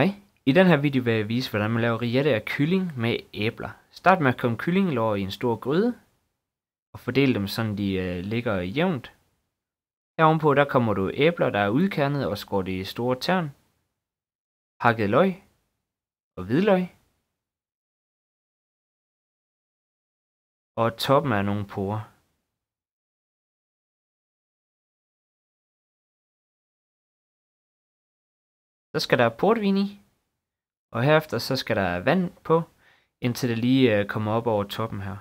Hej. I den her video vil jeg vise, hvordan man laver riette af kylling med æbler. Start med at komme kyllinglår i en stor gryde, og fordel dem sådan, de øh, ligger jævnt. Her ovenpå, der kommer du æbler, der er udkernet og skåret i store tern, hakket løg og hvidløg, og toppen er nogle porer. Så skal der portvin i, og herefter så skal der vand på, indtil det lige øh, kommer op over toppen her.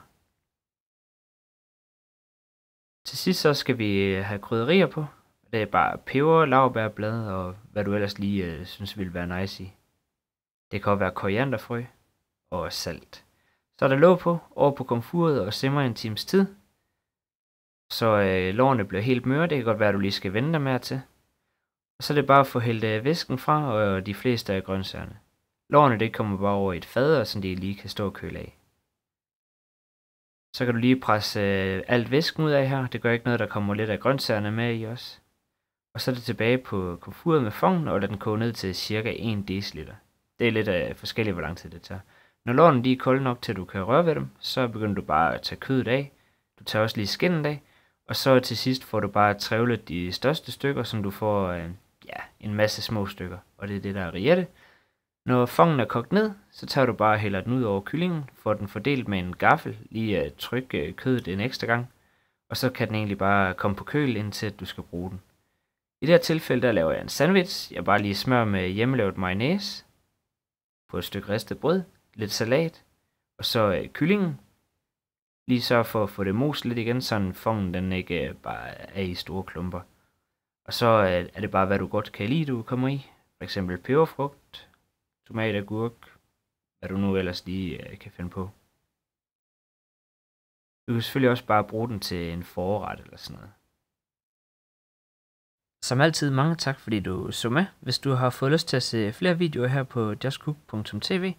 Til sidst så skal vi øh, have krydderier på. Det er bare peber, lavbærblade og hvad du ellers lige øh, synes ville være nice i. Det kan også være korianderfrø og salt. Så er der låg på, over på komfuret og simmer en times tid. Så øh, lårene bliver helt møre, det kan godt være, at du lige skal vende dig med til. Og så er det bare at få hældt øh, væsken fra og de fleste af grøntsagerne. Lårene det kommer bare over i et fad, så de lige kan stå og køle af. Så kan du lige presse øh, alt væsken ud af her. Det gør ikke noget, der kommer lidt af grøntsagerne med i os. Og så er det tilbage på komfuret med fongen og lad den koge ned til cirka 1 dl. Det er lidt af øh, forskelligt, hvor lang tid det tager. Når lårene lige er kolde nok til, at du kan røre ved dem, så begynder du bare at tage kødet af. Du tager også lige skinnet af. Og så til sidst får du bare trævlet de største stykker, som du får en masse små stykker, og det er det, der er riette. Når fongen er kogt ned, så tager du bare og hælder den ud over kyllingen, får den fordelt med en gaffel, lige at trykke øh, kødet en ekstra gang, og så kan den egentlig bare komme på køl, indtil du skal bruge den. I det her tilfælde, der laver jeg en sandwich. Jeg bare lige smør med hjemmelavet mayonnaise på et stykke ristet brød, lidt salat, og så øh, kyllingen. Lige så for at få det mos lidt igen, så fongen den ikke øh, bare er i store klumper. Og så øh, er det bare, hvad du godt kan lide, du kommer i. For eksempel peberfrugt, tomat, agurk, hvad du nu ellers lige øh, kan finde på. Du kan selvfølgelig også bare bruge den til en forret eller sådan noget. Som altid mange tak, fordi du så med. Hvis du har fået lyst til at se flere videoer her på justcook.tv,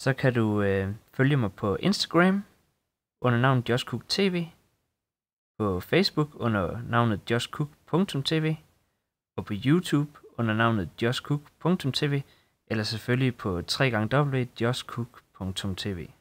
så kan du øh, følge mig på Instagram under navnet JustCookTV, på Facebook under navnet justcook.tv, justcook.tv og på YouTube under navnet justcook.tv eller selvfølgelig på www.justcook.tv.